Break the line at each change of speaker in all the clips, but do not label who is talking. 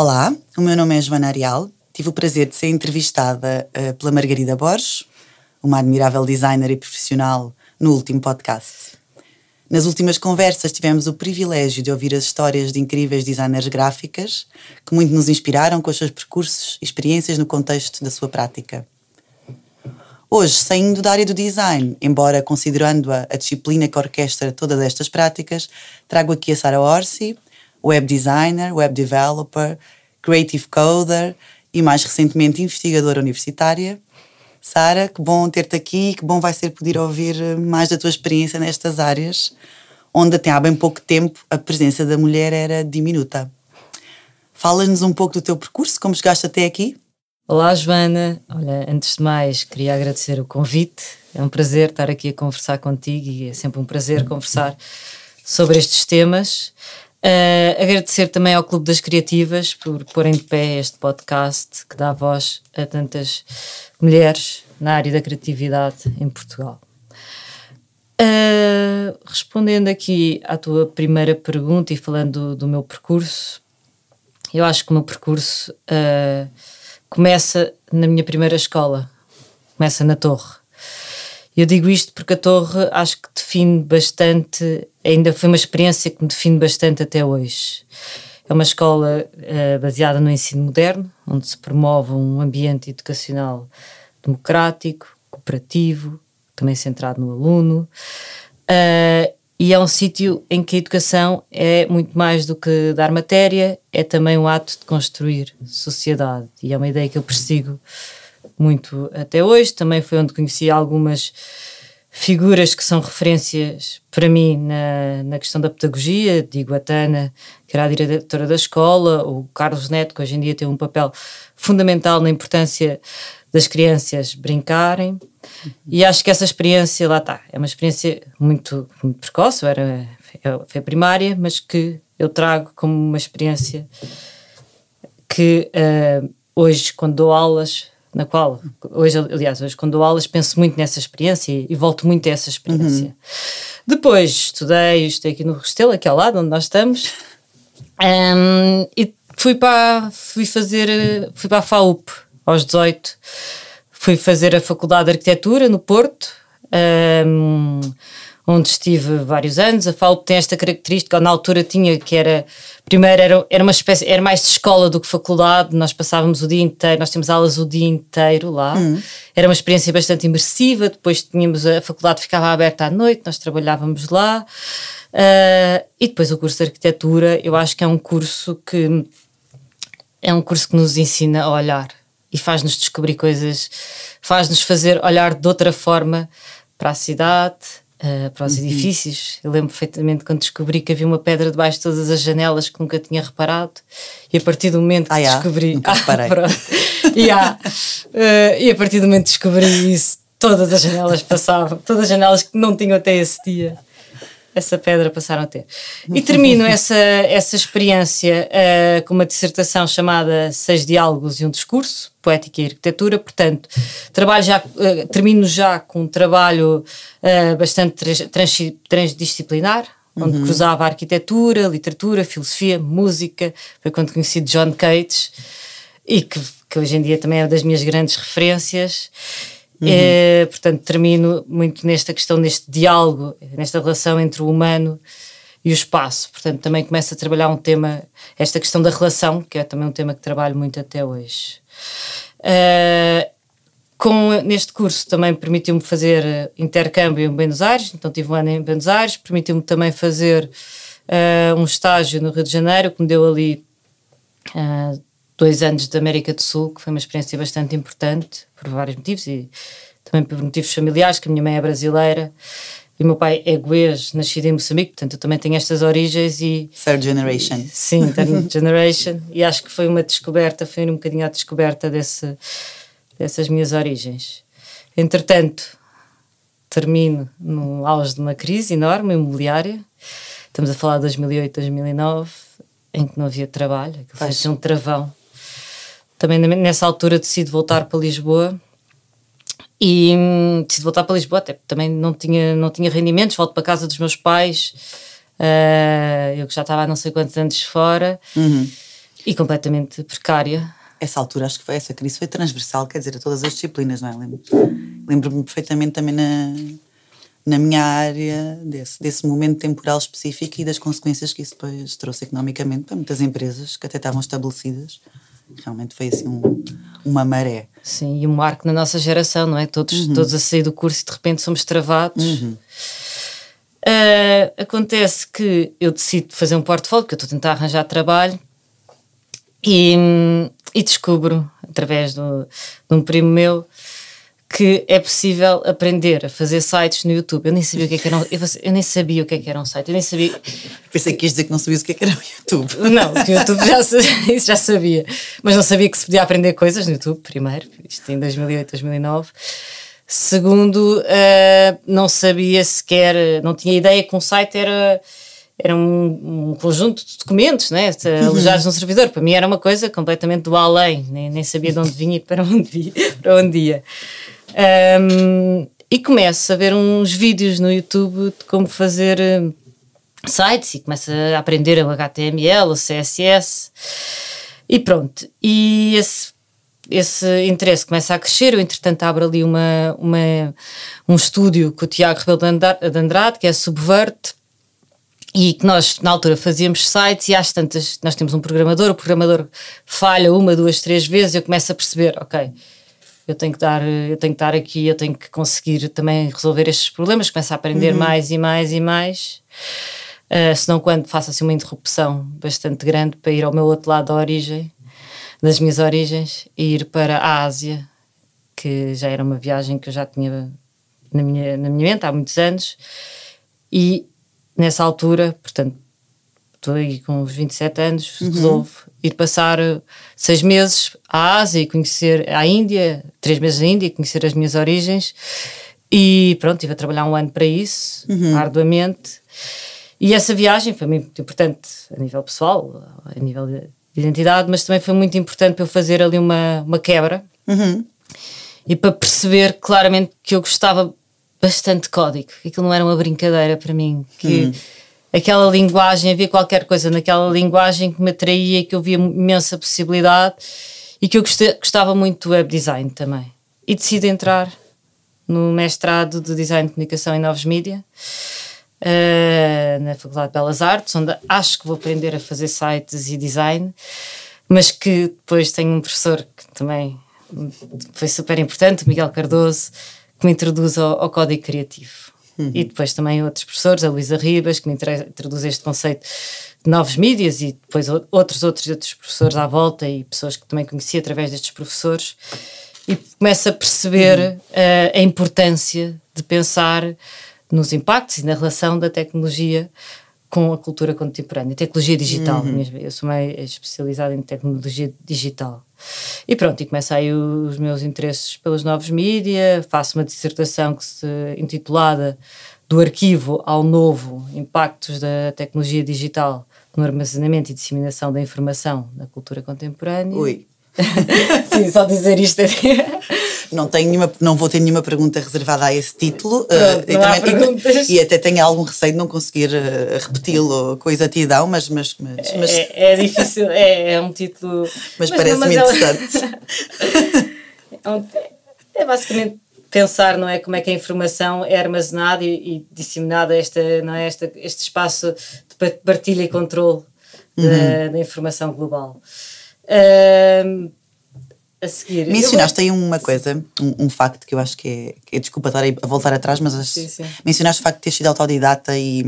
Olá, o meu nome é Joana Arial. Tive o prazer de ser entrevistada eh, pela Margarida Borges, uma admirável designer e profissional, no último podcast. Nas últimas conversas tivemos o privilégio de ouvir as histórias de incríveis designers gráficas que muito nos inspiraram com os seus percursos e experiências no contexto da sua prática. Hoje, saindo da área do design, embora considerando-a a disciplina que orquestra todas estas práticas, trago aqui a Sara Orsi, web designer, web developer, creative coder e mais recentemente investigadora universitária. Sara, que bom ter-te aqui e que bom vai ser poder ouvir eh, mais da tua experiência nestas áreas, onde até há bem pouco tempo a presença da mulher era diminuta. fala nos um pouco do teu percurso, como chegaste até aqui? Olá, Joana. Olha, antes de mais,
queria agradecer o convite. É um prazer estar aqui a conversar contigo e é sempre um prazer conversar sobre estes temas. Uh, agradecer também ao Clube das Criativas por porem de pé este podcast que dá voz a tantas mulheres na área da criatividade em Portugal. Uh, respondendo aqui à tua primeira pergunta e falando do, do meu percurso, eu acho que o meu percurso uh, começa na minha primeira escola, começa na Torre. Eu digo isto porque a Torre acho que define bastante, ainda foi uma experiência que me define bastante até hoje. É uma escola uh, baseada no ensino moderno, onde se promove um ambiente educacional democrático, cooperativo, também centrado no aluno. Uh, e é um sítio em que a educação é muito mais do que dar matéria, é também um ato de construir sociedade. E é uma ideia que eu persigo muito até hoje. Também foi onde conheci algumas figuras que são referências para mim na, na questão da pedagogia, de Tana, que era a diretora da escola, o Carlos Neto, que hoje em dia tem um papel fundamental na importância das crianças brincarem. E acho que essa experiência, lá está, é uma experiência muito, muito precoce, era, foi primária, mas que eu trago como uma experiência que uh, hoje, quando dou aulas, na qual, hoje, aliás, hoje quando dou aulas, penso muito nessa experiência e, e volto muito a essa experiência. Uhum. Depois estudei, estudei aqui no Restelo, aqui ao lado onde nós estamos, um, e fui para, fui fazer, fui para a FAUP aos 18, fui fazer a Faculdade de Arquitetura no Porto. Um, onde estive vários anos. A FAUP tem esta característica, na altura tinha, que era, primeiro era, era uma espécie, era mais de escola do que faculdade, nós passávamos o dia inteiro, nós tínhamos aulas o dia inteiro lá, uhum. era uma experiência bastante imersiva, depois tínhamos, a faculdade ficava aberta à noite, nós trabalhávamos lá, uh, e depois o curso de arquitetura, eu acho que é um curso que, é um curso que nos ensina a olhar e faz-nos descobrir coisas, faz-nos fazer olhar de outra forma para a cidade, uh, para os uhum. edifícios. Eu lembro perfeitamente quando descobri que havia uma pedra debaixo de todas as janelas que nunca tinha reparado, e a partir do momento que ah, descobri. ah reparei. yeah. uh, e a partir do momento que descobri isso, todas as janelas passavam, todas as janelas que não tinham até esse dia essa pedra passaram a ter. E termino essa, essa experiência uh, com uma dissertação chamada Seis Diálogos e um Discurso, Poética e Arquitetura, portanto, trabalho já, uh, termino já com um trabalho uh, bastante trans, transdisciplinar, onde uhum. cruzava arquitetura, literatura, filosofia, música, foi quando conheci John Cates, e que, que hoje em dia também é uma das minhas grandes referências Uhum. É, portanto, termino muito nesta questão, neste diálogo, nesta relação entre o humano e o espaço. Portanto, também começo a trabalhar um tema, esta questão da relação, que é também um tema que trabalho muito até hoje. Eh, com, neste curso também permitiu-me fazer eh, intercâmbio em Buenos Aires, então tive um ano em Buenos Aires, permitiu-me também fazer uh, um estágio no Rio de Janeiro, que me deu ali uh, dois anos da América do Sul, que foi uma experiência bastante importante, por vários motivos, e também por motivos familiares, que a minha mãe é brasileira e meu pai é goês, nascido em Moçambique, portanto eu também tenho estas origens e... Third generation. Sim, third generation, e acho que foi uma descoberta, foi um bocadinho a descoberta desse, dessas minhas origens. Entretanto, termino no auge de uma crise enorme imobiliária, estamos a falar de 2008, 2009, em que não havia trabalho, que foi assim um travão também nessa altura decido voltar para Lisboa e hum, decido voltar para Lisboa, até também não tinha, não tinha rendimentos, volto para casa dos meus pais, uh, eu que já estava há não sei quantos anos fora uhum. e completamente
precária. Essa altura, acho que foi essa crise, foi transversal, quer dizer, a todas as disciplinas, não é? Lembro-me perfeitamente também na, na minha área desse, desse momento temporal específico e das consequências que isso depois trouxe economicamente para muitas empresas que até estavam estabelecidas realmente foi assim um, uma maré. Sim, e um marco na nossa geração, não é?
Todos, uhum. todos a sair do curso e de repente somos travados. Uhum. Uh, acontece que eu decido fazer um portfólio, porque eu estou a tentar arranjar trabalho, e, hum, e descubro, através do, de um primo meu, que é possível aprender a fazer sites no YouTube. Eu nem sabia o que, é que era. Um, eu, nem sabia o que, é que era um site.
Eu nem sabia. Pensei que ias dizer que não sabias o que, é que era o YouTube. Não, o YouTube já,
isso já sabia. Mas não sabia que se podia aprender coisas no YouTube, primeiro, isto em 2008, 2009. Segundo, uh, não sabia sequer, não tinha ideia que um site era, era um, um conjunto de documentos, né? Uhum. alojados num servidor. Para mim era uma coisa completamente do além, nem, nem sabia de onde vinha e para onde, para onde ia. Um, e começo a ver uns vídeos no YouTube de como fazer eh, sites e começo a aprender o HTML, o CSS e pronto. E esse esse interesse começa a crescer. Eu, entretanto, abro ali uma, uma um estúdio com o Tiago Rebelo de Andrade, que é Subverte, e que nós, na altura, fazíamos sites. E às tantas, nós temos um programador, o programador falha uma, duas, três vezes. Eu começo a perceber, ok, eu tenho que dar, eh, eu tenho que estar aqui, eu tenho que conseguir também resolver estes problemas, começar a aprender uhum. mais e mais e mais. Uh, eh, senão quando faço assim uma interrupção bastante grande para ir ao meu outro lado da origem, das minhas origens, e ir para a Ásia, que já era uma viagem que eu já tinha na minha, na minha mente há muitos anos, e nessa altura, portanto, estou aí com 27 anos, uhum. resolvo ir passar eh, seis meses à Ásia e conhecer a Índia, três meses na Índia e conhecer as minhas origens. E pronto, estive a trabalhar um ano para isso, uhum. arduamente. E essa viagem foi muito importante a nível pessoal, a nível de identidade, mas também foi muito importante para eu fazer ali uma, uma quebra uhum. e para perceber claramente que eu gostava bastante de código, que aquilo não era uma brincadeira para mim, que uhum aquela linguagem, havia qualquer coisa naquela linguagem que me atraía, que eu via imensa possibilidade e que eu gostava muito do web design também. E decido entrar no mestrado de Design de Comunicação e Novos Mídia eh, na Faculdade de Belas Artes, onde acho que vou aprender a fazer sites e design, mas que depois tenho um professor que também foi super importante, Miguel Cardoso, que me introduz ao, ao código criativo. Uhum. E depois também outros professores, a Luísa Ribas, que me traduz este conceito de novos mídias, e depois outros, outros, outros professores à volta e pessoas que também conheci através destes professores. E começo a perceber uhum. uh, a importância de pensar nos impactos e na relação da tecnologia com a cultura contemporânea, tecnologia digital uhum. mesmo. Eu sou mais especializada em tecnologia digital. E pronto, e começa aí os meus interesses pelas novas mídias, faço uma dissertação que se intitulada Do Arquivo ao Novo, Impactos da Tecnologia Digital no Armazenamento e Disseminação da Informação na Cultura Contemporânea.
Ui! Sim, só dizer isto é... Não, tenho nenhuma, não vou ter nenhuma pergunta reservada a esse título. uh, e, também, e, até tenho algum receio de não conseguir uh, repeti-lo com exatidão, mas. mas, mas, é, mas...
É, é, difícil, é, é, um título.
Mas, mas parece-me interessante.
Ela... É, é basicamente pensar não é como é que a informação é armazenada e, e disseminada esta não é esta este espaço de partilha e controle uhum. da, da, informação global
uh,
a seguir. Mencionaste
aí uma coisa, um, um, facto que eu acho que é, é Desculpa estar a voltar atrás, mas acho, sim, sim. mencionaste o facto de ter sido autodidata e,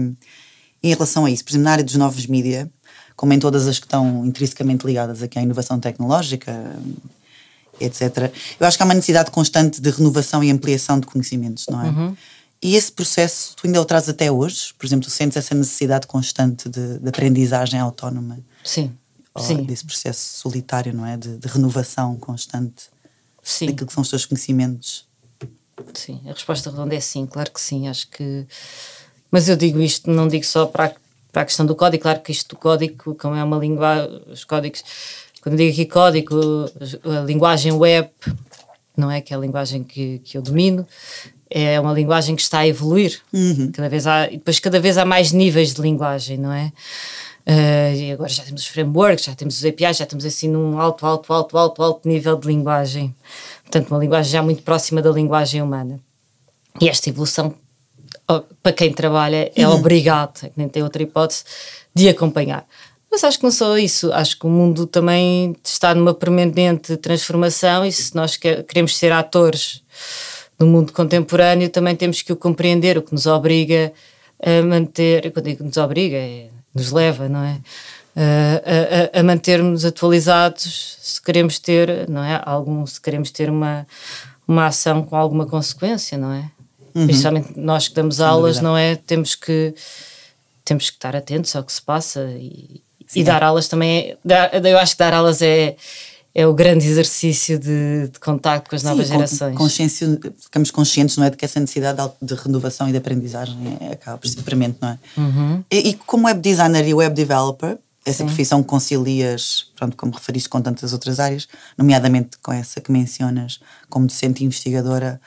e em relação a isso, por exemplo, na área dos novos mídia, como em todas as que estão intrinsecamente ligadas aqui à inovação tecnológica, etc., eu acho que há uma necessidade constante de renovação e ampliação de conhecimentos, não é? Uhum. E esse processo tu ainda o traz até hoje? Por exemplo, tu sentes essa necessidade constante de, de aprendizagem autónoma? Sim desse processo solitário, não é? De, de renovação constante sim. daquilo que são os teus conhecimentos. Sim, a resposta redonda é sim, claro que sim, acho que. Mas eu digo isto, não digo só
para a, para a questão do código, claro que isto do código, como é uma linguagem os códigos, quando digo aqui código, a linguagem web, não é? Que é a linguagem que, que eu domino, é uma linguagem que está a evoluir, uhum. cada vez há, e depois cada vez há mais níveis de linguagem, não é? Uh, e agora já temos os frameworks, já temos os APIs, já estamos assim num alto, alto, alto, alto, alto nível de linguagem. Portanto, uma linguagem já muito próxima da linguagem humana. E esta evolução, para quem trabalha, é uhum. obrigado, nem tem outra hipótese, de acompanhar. Mas acho que não só isso, acho que o mundo também está numa permanente transformação e se nós queremos ser atores no mundo contemporâneo, também temos que o compreender, o que nos obriga a manter, quando digo nos obriga, é nos leva, não é? Eh, a, a, a mantermos atualizados se queremos ter, não é? Algum, se queremos ter uma, uma ação com alguma consequência, não é? Uhum. Principalmente nós que damos Sem aulas, dúvida. não é? Temos que, temos que estar atentos ao que se passa e, e dar aulas também. É, eu acho que dar aulas é, é o grande exercício de, de contato com as Sim, novas gerações.
ficamos conscientes, não é, de que essa necessidade de renovação e de aprendizagem é, acaba por ser premente, não é? Uhum. E, e, como web designer e web developer, essa Sim. profissão concilias, pronto, como referiste com tantas outras áreas, nomeadamente com essa que mencionas, como docente e investigadora,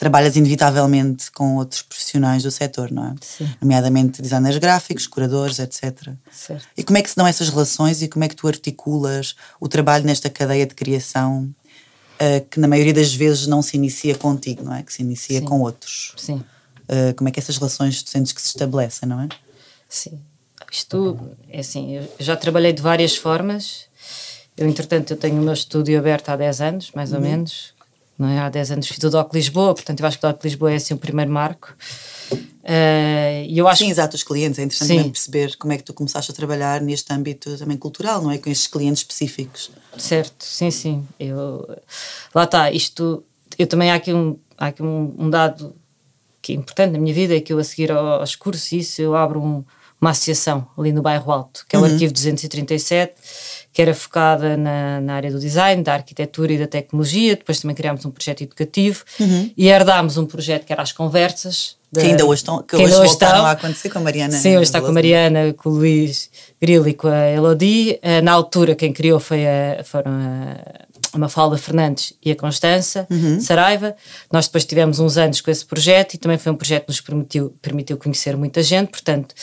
trabalhas inevitavelmente com outros profissionais do setor, não é? Sim. Nomeadamente designers gráficos, curadores, etc. Certo. E como é que se dão essas relações e como é que tu articulas o trabalho nesta cadeia de criação uh, que na maioria das vezes não se inicia contigo, não é? Que se inicia Sim. com outros. Sim. Uh, como é que essas relações tu sentes que se estabelecem, não é?
Sim. Isto, é assim, eu já trabalhei de várias formas. Eu, entretanto, eu tenho o meu estúdio aberto há 10 anos, mais ou uhum. menos, não é? Há 10 anos fiz o DOC Lisboa, portanto
eu acho que o DOC Lisboa é assim o primeiro marco. Uh, eu acho sim, exato, os clientes, é interessante sim. perceber como é que tu começaste a trabalhar neste âmbito também cultural, não é? Com estes clientes específicos.
Certo, sim, sim. Eu,
lá está, isto, eu também há aqui um, há aqui
um, um dado que é importante na minha vida, é que eu a seguir aos cursos, isso, eu abro um uma associação ali no bairro Alto, que é o uhum. Arquivo 237, que era focada na, na, área do design, da arquitetura e da tecnologia. Depois também criámos um projeto educativo uhum. e herdámos um projeto que era as conversas. que ainda hoje estão, que, que hoje, hoje voltaram estão. a acontecer com a Mariana. Sim, né, hoje está com a Mariana, com o Luís Grilo e com a Elodie. Eh, na altura quem criou foi a, foram a a Mafalda Fernandes e a Constança uhum. Saraiva. Nós depois tivemos uns anos com esse projeto e também foi um projeto que nos permitiu, permitiu conhecer muita gente. Portanto,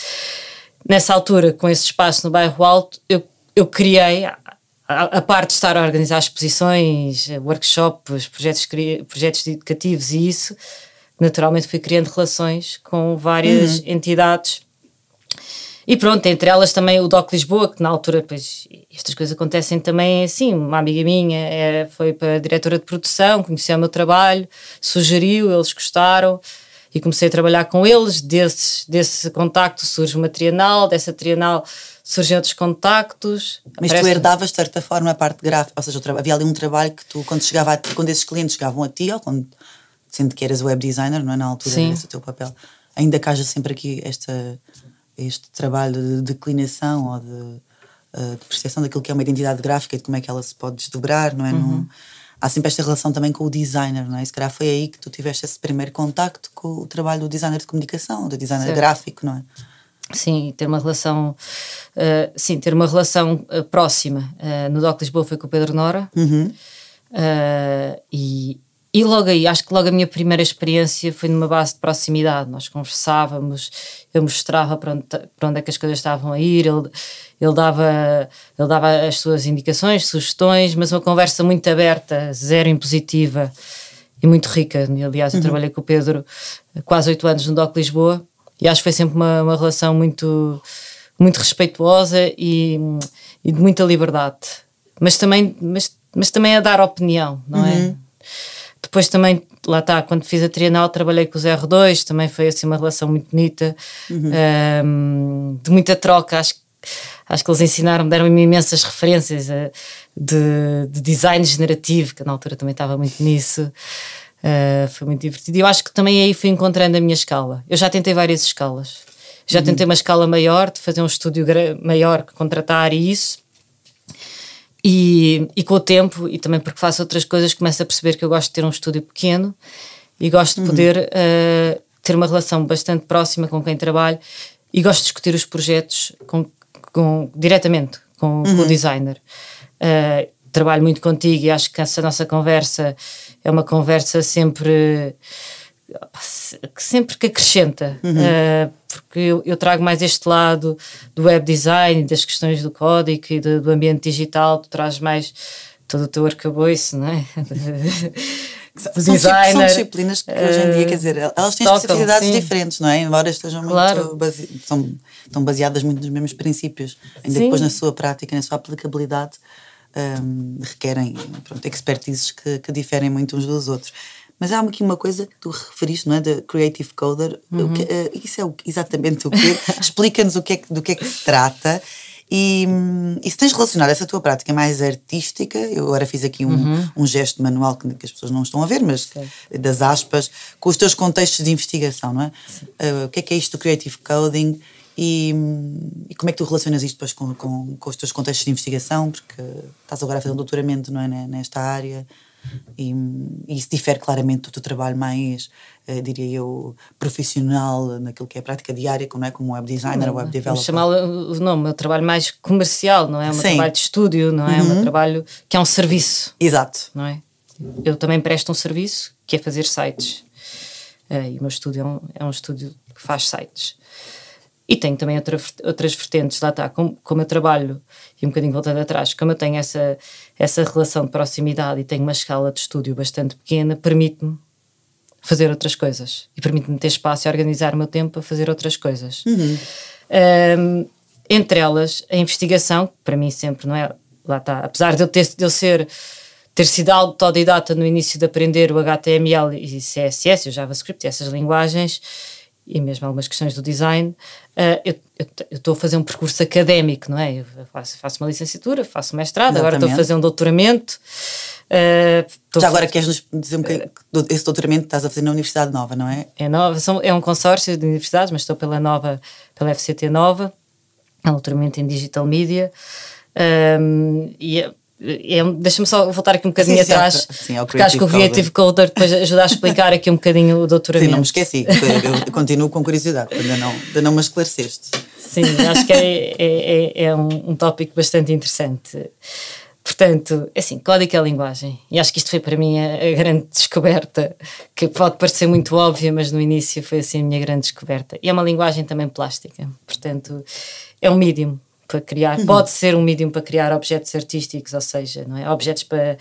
nessa altura, com esse espaço no Bairro Alto, eu, eu criei, a, a parte de estar a organizar exposições, workshops, projetos, projetos educativos e isso, naturalmente fui criando relações com várias uhum. entidades e pronto, entre elas também o Doc Lisboa, que na altura, pois, estas coisas acontecem também assim. Uma amiga minha era, eh, foi para a diretora de produção, conheceu o meu trabalho, sugeriu, eles gostaram e comecei a trabalhar com eles. Desses, desse contacto surge uma
trienal, dessa trienal surgem outros contactos. Mas aparece... tu herdavas, de certa forma, a parte gráfica, ou seja, havia ali um trabalho que tu, quando, chegava a ti, quando esses clientes chegavam a ti, ou quando, sendo que eras web designer, não é? Na altura, Sim. esse o teu papel, ainda haja sempre aqui esta este trabalho de declinação ou de, eh, de percepção daquilo que é uma identidade gráfica e de como é que ela se pode desdobrar, não é? Uhum. Num, há sempre esta relação também com o designer, não é? se calhar foi aí que tu tiveste esse primeiro contacto com o trabalho do designer de comunicação, do designer certo. gráfico, não é? Sim,
ter uma relação, uh, sim, ter uma relação uh, próxima. Uh, no Doc Lisboa foi com o Pedro Nora uhum. e, e logo aí, acho que logo a minha primeira experiência foi numa base de proximidade. Nós conversávamos, eu mostrava para onde, para onde é que as coisas estavam a ir, ele, ele, dava, ele dava as suas indicações, sugestões, mas uma conversa muito aberta, zero impositiva e muito rica. Aliás, eu uhum. trabalhei com o Pedro eh, quase oito anos no DOC Lisboa e acho que foi sempre uma, uma relação muito, muito respeituosa e, e de muita liberdade, mas também, mas, mas também a dar opinião, não é? uhum. é? Depois também, lá está, quando fiz a Trienal trabalhei com os R2, também foi assim uma relação muito bonita, uhum. um, de muita troca, acho, acho que eles ensinaram, deram-me imensas referências a, eh, de, de, design generativo, que na altura também estava muito nisso, uh, foi muito divertido. E eu acho que também aí fui encontrando a minha escala. Eu já tentei várias escalas, já uhum. tentei uma escala maior, de fazer um estúdio maior, contratar e isso, e, e, com o tempo, e também porque faço outras coisas, começo a perceber que eu gosto de ter um estúdio pequeno e gosto de uhum. poder uh, ter uma relação bastante próxima com quem trabalho e gosto de discutir os projetos com, com, diretamente com, uhum. com o uhum. designer. Uh, trabalho muito contigo e acho que essa nossa conversa é uma conversa sempre. Uh, que sempre que acrescenta, uhum. uh, porque eu, eu, trago mais este lado do web design, das questões do código e do, do ambiente digital, tu traz mais todo o teu arcabouço, não é? São, designer, são disciplinas que hoje em dia, quer dizer, elas têm eh, tocam, sim. diferentes,
não é? Embora estejam claro. muito base, são, estão baseadas muito nos mesmos princípios, ainda sim. depois na sua prática, na sua aplicabilidade, um, ehm, requerem pronto, expertises que, que diferem muito uns dos outros. Mas há aqui uma coisa que tu referiste, não é? Da Creative Coder. Uhum. Que, uh, isso é o, exatamente o quê? Explica-nos o que é, do que é que se trata. E, hum, e, se tens relacionado essa tua prática mais artística, eu agora fiz aqui um, uhum. um gesto manual que, que, as pessoas não estão a ver, mas Sim. das aspas, com os teus contextos de investigação, não é? Uh, o que é que é isto do Creative Coding e, hum, e como é que tu relacionas isto depois com, com, com, os teus contextos de investigação? Porque estás agora a fazer um doutoramento não é, nesta área. E, e isso difere claramente do teu trabalho mais, eh, diria eu, profissional, naquilo que é a prática diária, como é como web designer, web developer. chamar
lo eh, o nome, é o trabalho mais comercial, não é? é um trabalho de
estúdio, não é? é uhum. um trabalho
que é um serviço. Exato. Não é? Eu também presto um serviço que é fazer sites. Uh, e o meu estúdio é um, é um estúdio que faz sites. E tenho também outra, outras vertentes, lá está, como, como eu trabalho, e um bocadinho voltando atrás, como eu tenho essa, essa relação de proximidade e tenho uma escala de estúdio bastante pequena, permite-me fazer outras coisas e permite-me ter espaço e organizar o meu tempo para fazer outras coisas. Uhum. Um, entre elas, a investigação, que para mim sempre, não é? Lá está, apesar de eu ter, de eu ser ter sido autodidata no início de aprender o HTML e CSS, o JavaScript, essas linguagens, e mesmo algumas questões do design, uh, eu estou a fazer um percurso académico, não é? Eu faço, faço uma licenciatura, faço um mestrado, Exatamente. agora estou a fazer um doutoramento. Uh, Já agora queres nos dizer um bocadinho uh, esse doutoramento que estás a fazer na Universidade Nova, não é? É nova, são, é um consórcio de universidades, mas estou pela nova, pela FCT Nova, é um doutoramento em Digital Media. Um, ehm, e é deixa-me só voltar aqui um bocadinho sim, é atrás, sim, ao é porque acho que o Creative Coder depois ajudar a explicar aqui um bocadinho
o doutoramento. Sim, não me esqueci, eu continuo com curiosidade, ainda não, ainda não me esclareceste.
Sim, acho que é, é, é um, um tópico bastante interessante. Portanto, assim, código é linguagem. E acho que isto foi para mim a, a, grande descoberta, que pode parecer muito óbvia, mas no início foi assim a minha grande descoberta. E é uma linguagem também plástica, portanto, é um medium para criar, uhum. pode ser um medium para criar objetos artísticos, ou seja, não é? objetos para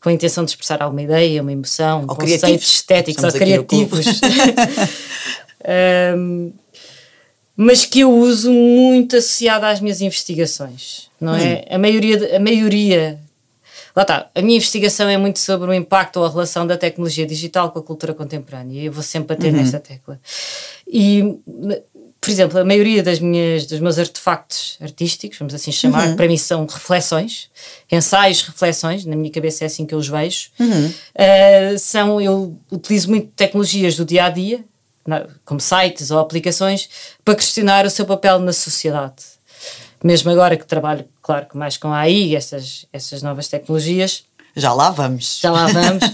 com a intenção de expressar alguma ideia, uma emoção, ou conceitos criativos. estéticos Estamos ou criativos. um, mas que eu uso muito associado às minhas investigações, não é? Uhum. A maioria, a maioria. Lá está, a minha investigação é muito sobre o impacto ou a relação da tecnologia digital com a cultura contemporânea e eu vou sempre bater uhum. nesta tecla. E por exemplo, a maioria das minhas, dos meus artefactos artísticos, vamos assim chamar, uhum. para mim são reflexões, ensaios, reflexões, na minha cabeça é assim que eu os vejo. Uhum. Uh, são, eu utilizo muito tecnologias do dia a dia, como sites ou aplicações, para questionar o seu papel na sociedade. Mesmo agora que trabalho, claro que mais com a AI, essas, essas novas tecnologias. Já lá vamos. Já lá vamos.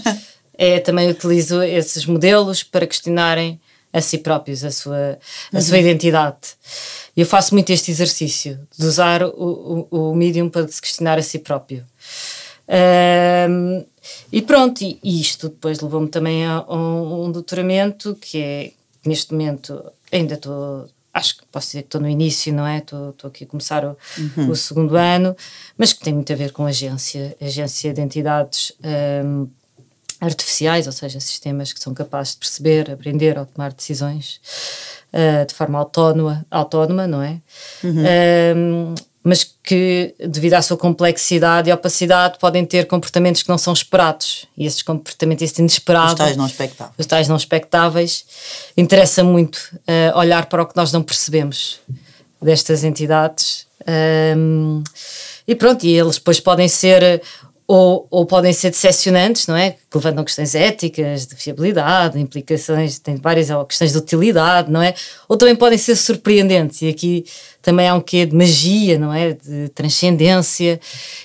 é, também utilizo esses modelos para questionarem a si próprios, a sua, a uhum. sua identidade. Eu faço muito este exercício de usar o, o, o medium para se questionar a si próprio. Um, e pronto, e isto depois levou-me também a, a um, doutoramento que é, neste momento, ainda estou acho que posso dizer que estou no início, não é? Estou, estou aqui a começar o, uhum. o, segundo ano, mas que tem muito a ver com agência, agência de identidades, um, artificiais, ou seja, sistemas que são capazes de perceber, aprender ou tomar decisões uh, de forma autónoma, autónoma não é? Uhum. Um, ehm, mas que, devido à sua complexidade e opacidade, podem ter comportamentos que não são esperados. E esses comportamentos, esse inesperado. Os tais não expectáveis. Os tais não expectáveis. Interessa muito uh, olhar para o que nós não percebemos destas entidades. Um, ehm, e pronto, e eles depois podem ser ou, ou podem ser decepcionantes, não é? Que levantam questões éticas, de fiabilidade, implicações, tem várias questões de utilidade, não é? Ou também podem ser surpreendentes, e aqui também há um quê de magia, não é? De transcendência.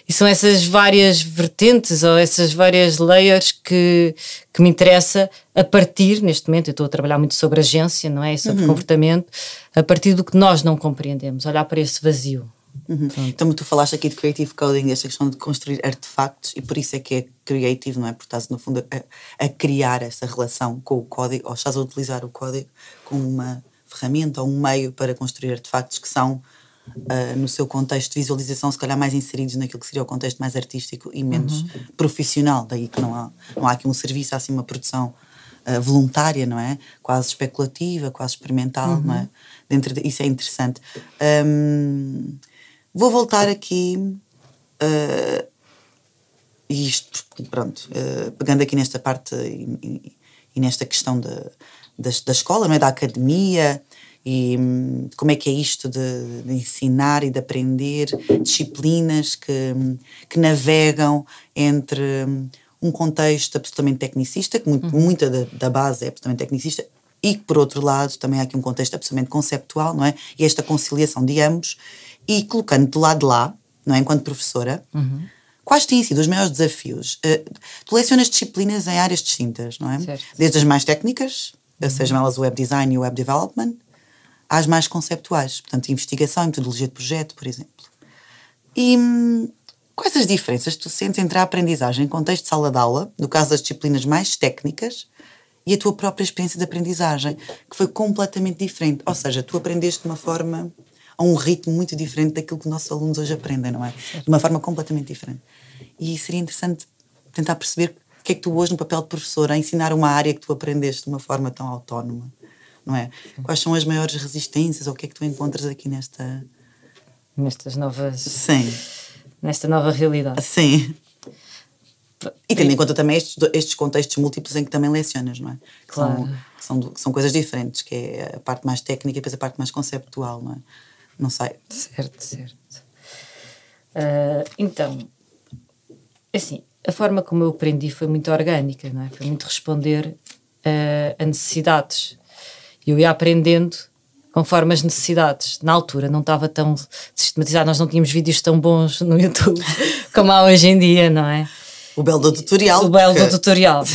E são essas várias vertentes ou essas várias layers que, que me interessa a partir, neste momento, eu estou a trabalhar muito sobre agência, não é? E sobre uhum. comportamento, a partir do que nós não compreendemos,
olhar para esse vazio. Uhum. Então, tu falaste aqui de creative coding, desta questão de construir artefactos, e por isso é que é creative, não é? Porque estás, no fundo, a, a criar essa relação com o código, ou estás a utilizar o código como uma ferramenta ou um meio para construir artefactos que são, uh, no seu contexto de visualização, se calhar mais inseridos naquilo que seria o contexto mais artístico e menos uhum. profissional. Daí que não há, não há aqui um serviço, há assim uma produção uh, voluntária, não é? Quase especulativa, quase experimental, uhum. não é? Dentro de, isso é interessante. Um, Vou voltar aqui. Uh, isto, pronto, uh, pegando aqui nesta parte e, e, e nesta questão de, da, da escola, não é? da academia, e hum, como é que é isto de, de, ensinar e de aprender disciplinas que, hum, que navegam entre hum, um contexto absolutamente tecnicista, que muito, uhum. muita da, da base é absolutamente tecnicista, e que, por outro lado, também há aqui um contexto absolutamente conceptual, não é? E esta conciliação de ambos, e colocando de lado lá, não é? Enquanto professora, uhum. quais têm sido os maiores desafios? Uh, tu lecionas disciplinas em áreas distintas, não é? Certo. Desde as mais técnicas, eh, uhum. sejam elas o web design e o web development, às mais conceptuais, portanto, investigação e metodologia de projeto, por exemplo. E hum, quais as diferenças tu sentes entre a aprendizagem em contexto de sala de aula, no caso das disciplinas mais técnicas, e a tua própria experiência de aprendizagem, que foi completamente diferente. Ou seja, tu aprendeste de uma forma, a um ritmo muito diferente daquilo que os nossos alunos hoje aprendem, não é? De uma forma completamente diferente. E seria interessante tentar perceber o que é que tu hoje, no papel de professora, a ensinar uma área que tu aprendeste de uma forma tão autónoma, não é? Quais são as maiores resistências ou o que é que tu encontras aqui nesta... Nestas novas... Sim. Nesta nova realidade. Sim. E tendo em conta também estes, estes contextos múltiplos em que também lecionas, não é? Que claro. são, são, são coisas diferentes, que é a parte mais técnica e depois a parte mais conceptual, não é? Não sei. Certo, certo. Uh, então,
assim, a forma como eu aprendi foi muito orgânica, não é? Foi muito responder uh, a necessidades. e Eu ia aprendendo conforme as necessidades. Na altura não estava tão sistematizado, nós não tínhamos vídeos tão bons no YouTube como há hoje em dia, não
é? O belo do tutorial. O belo porque... do tutorial. uh,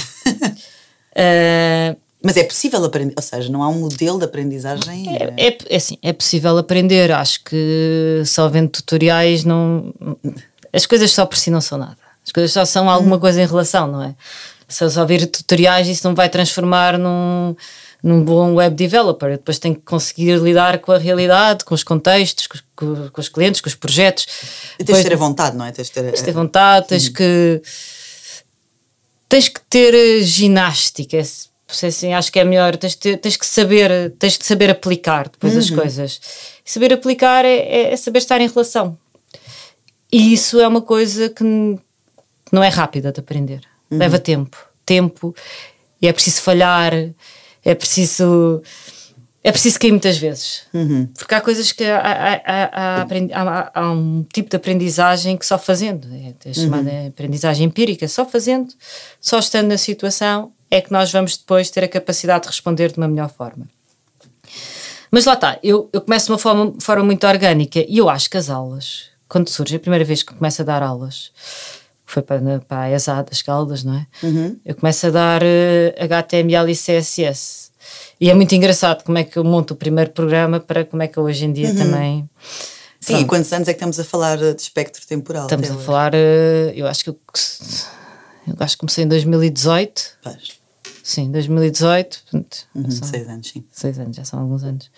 mas é possível aprender, ou seja, não há um modelo de aprendizagem. É, eh, é, é, assim, é possível aprender. Acho
que só vendo tutoriais não. As coisas só por si não são nada. As coisas só são alguma hum. coisa em relação, não é? se eu só ver tutoriais, isso não vai transformar num, num bom web developer. Eu depois tenho que conseguir lidar com a realidade, com os contextos, com, com, com os clientes, com os projetos.
E tens de ter a vontade,
não é? Tens de ter, ter vontade, tens uhum. que. Tens que ter eh, ginástica, é é assim, acho que é melhor, tens, de, tens que saber, tens de saber aplicar depois uhum. as coisas. E saber aplicar é, é, é, saber estar em relação. E isso é uma coisa que não é rápida de aprender. Uhum. Leva tempo. Tempo. E é preciso falhar, é preciso. É preciso cair muitas vezes. Uhum. Porque há coisas que. Há, há, há, há, um tipo de aprendizagem que só fazendo. É, é uhum. chamada uhum. aprendizagem empírica. Só fazendo, só estando na situação, é que nós vamos depois ter a capacidade de responder de uma melhor forma. Mas lá está, eu, eu começo de uma forma, forma muito orgânica e eu acho que as aulas, quando surge, a primeira vez que começo a dar aulas, foi para, para a ESA das Caldas, não é? Uhum. Eu começo a dar HTML eh, e CSS. E é muito engraçado como é que eu monto o primeiro programa para como é que eu hoje em dia uhum. também.
Sim, Pronto. e quantos anos é que estamos a falar eh, de espectro temporal? Estamos a
falar, eh, eu acho que eu, eu acho que comecei em 2018. Pois. Sim, 2018. Pronto, uhum, seis anos, sim. Seis anos, já são alguns anos.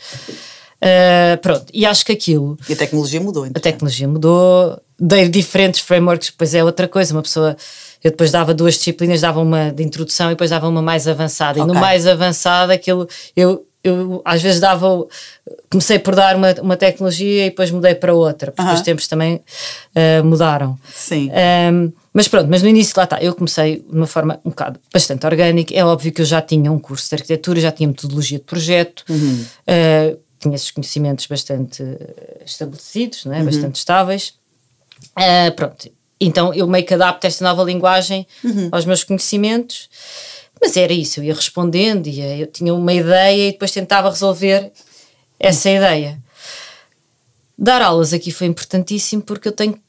Uh, pronto, e acho que aquilo. E a tecnologia mudou, então. A tecnologia mudou, dei diferentes frameworks, depois é outra coisa, uma pessoa. Eu depois dava duas disciplinas, dava uma de introdução e depois dava uma mais avançada. Okay. E no mais avançada, aquilo eu, eu às vezes dava. Comecei por dar uma, uma tecnologia e depois mudei para outra, porque uh -huh. os tempos também uh, mudaram. Sim. Um, ehm, mas pronto, mas no início lá está, eu comecei de uma forma um bocado bastante orgânica. É óbvio que eu já tinha um curso de arquitetura, já tinha metodologia de projeto. Uh, tinha esses conhecimentos bastante eh, estabelecidos, não é? Uhum. bastante estáveis Uh, pronto, então eu meio que adapto esta nova linguagem uhum. aos meus conhecimentos. Mas era isso, eu ia respondendo, ia, eu tinha uma ideia e depois tentava resolver essa uhum. ideia. Dar aulas aqui foi importantíssimo porque eu tenho que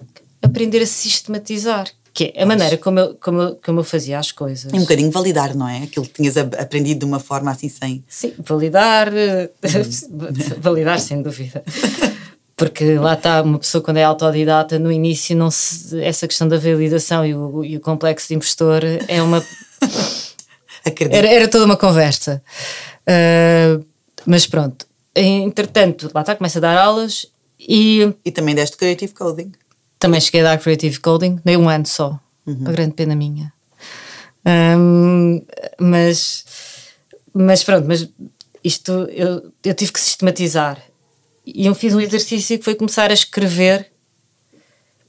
aprender a sistematizar, que é a maneira como eu, como, eu,
como eu fazia as coisas. É um bocadinho validar, não é? Aquilo que tinhas aprendido de uma forma assim sem. Sim, validar, uhum. validar sem dúvida.
porque lá está, uma pessoa quando é autodidata, no início, não se, essa questão da validação e o, e o complexo de impostor é uma. era, era, toda uma conversa. Uh, mas pronto. Entretanto, lá está, começa a dar aulas e. E também deste Creative Coding. Também cheguei a dar Creative Coding, dei um ano só. Uhum. Uma grande pena minha. Um, mas. Mas pronto, mas isto eu, eu tive que sistematizar e eu fiz um exercício que foi começar a escrever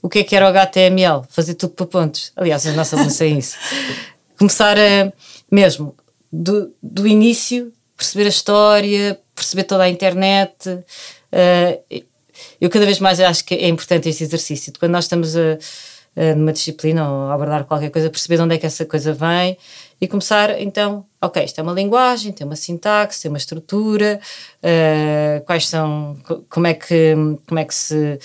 o que é que era o HTML, fazer tudo para pontos. Aliás, a nossa bolsa é isso. Começar a, mesmo, do, do início, perceber a história, perceber toda a internet. Uh, eu cada vez mais acho que é importante este exercício. Quando nós estamos a, a, numa disciplina ou a abordar qualquer coisa, perceber de onde é que essa coisa vem e começar então, ok, isto é uma linguagem, tem uma sintaxe, tem uma estrutura, uh, quais são, como é que, como é que se,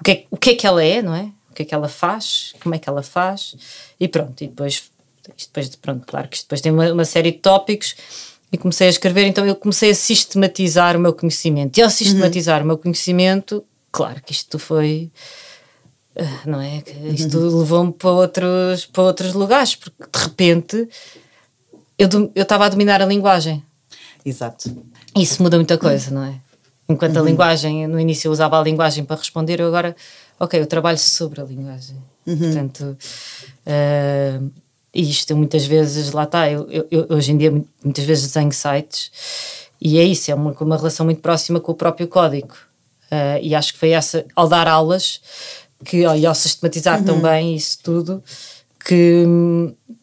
o que é, o que é que ela é, não é? O que é que ela faz, como é que ela faz, e pronto, e depois, depois pronto, claro que isto depois tem uma, uma série de tópicos e comecei a escrever, então eu comecei a sistematizar o meu conhecimento, e ao sistematizar uhum. o meu conhecimento, claro que isto foi ah, não é? Que uhum. isto uhum. levou-me para outros, para outros lugares, porque de repente eu estava a dominar a linguagem.
Exato. Isso muda muita coisa, não é? Enquanto uhum. a
linguagem, no início eu usava a linguagem para responder, eu agora, ok, eu trabalho sobre a linguagem.
Uhum. Portanto,
uh, isto muitas vezes, lá está, eu, eu, eu, hoje em dia muitas vezes desenho sites e é isso, é uma, uma relação muito próxima com o próprio código. Uh, e acho que foi essa, ao dar aulas, que, e ao sistematizar uhum. tão bem isso tudo, que,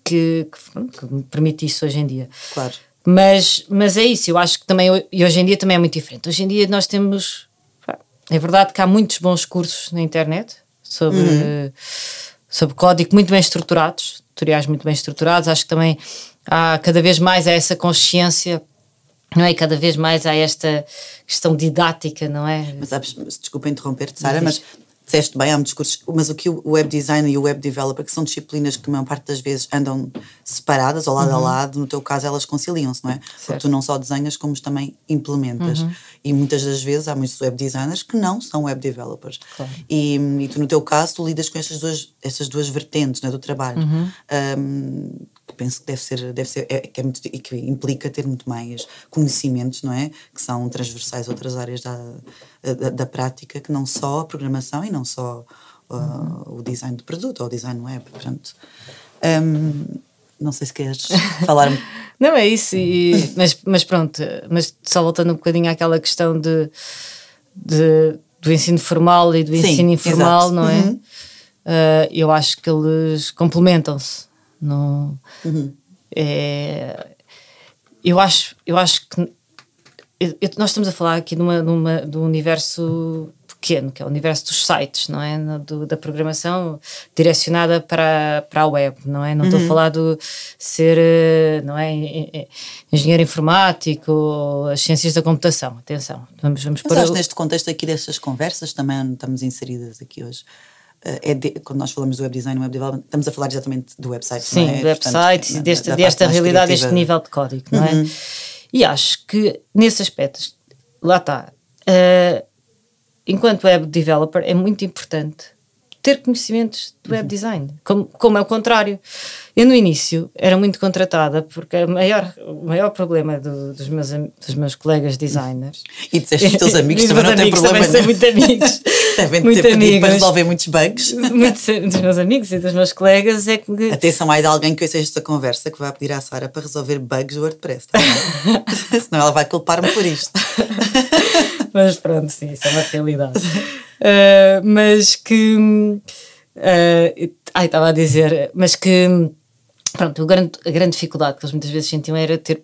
que, que, me permite isso hoje em dia. Claro. Mas, mas é isso, eu acho que também, e hoje em dia também é muito diferente. Hoje em dia nós temos, é verdade que há muitos bons cursos na internet sobre, uhum. sobre código, muito bem estruturados, tutoriais muito bem estruturados, acho que também há cada vez mais essa consciência não é? E cada vez mais há esta questão didática, não é? Mas sabes,
desculpa interromper-te, Sara, mas disseste bem, há muitos cursos, mas o que o web design e o web developer, que são disciplinas que, a maior parte das vezes, andam separadas, ou lado uhum. a lado, no teu caso, elas conciliam-se, não é? Certo. Porque tu não só desenhas, como também implementas. Uhum. E muitas das vezes há muitos web designers que não são web developers. Claro. E, hum, e, tu, no teu caso, tu lidas com estas duas, estas duas vertentes é, do trabalho. Uhum. Um, penso que deve ser, deve ser é, que, é muito, que implica ter muito mais conhecimentos, não é? Que são transversais a outras áreas da, da, da, prática, que não só a programação e não só uh, uhum. o design de produto ou o design web, portanto. Um, não sei se queres falar-me. não, é isso, e, mas,
mas pronto, mas só voltando um bocadinho àquela questão de, de do ensino formal e do Sim, ensino informal, exato. não é? Uhum. Uh, eu acho que eles complementam-se não, uhum. é, eu, acho, eu acho que eu, eu, nós estamos a falar aqui numa, numa, de um universo pequeno, que é o universo dos sites, não é? Do, da programação direcionada para, para a web, não é? Não estou a uhum. falar de ser, eh, não é? Engenheiro informático ou as ciências da computação, atenção. Vamos, vamos Mas para acho o...
neste contexto aqui destas conversas, também estamos inseridas aqui hoje, é de, quando nós falamos do web design, web development, estamos a falar exatamente do website. Sim, é? do website, e desta realidade, deste nível de código, não é? Uhum.
E acho que nesse aspecto, lá está. Uh, enquanto web developer, é muito importante ter conhecimentos de web uhum. design, como, como é o contrário. Eu no início era muito contratada porque o maior, o maior problema do, dos, meus, dos meus colegas designers. E disseste os teus amigos também não têm problema. Também são muito amigos. Devem muito ter amigos. para resolver muitos bugs. Muitos
dos meus amigos e dos meus colegas é que. Atenção, há de alguém que ouça esta conversa que vai pedir à Sara para resolver bugs do WordPress. Tá? Senão ela vai culpar-me por isto mas pronto, sim, isso é uma realidade.
Uh, mas que. Uh, ai, estava a dizer, mas que. Pronto, grande, a grande dificuldade que eles muitas vezes sentiam era ter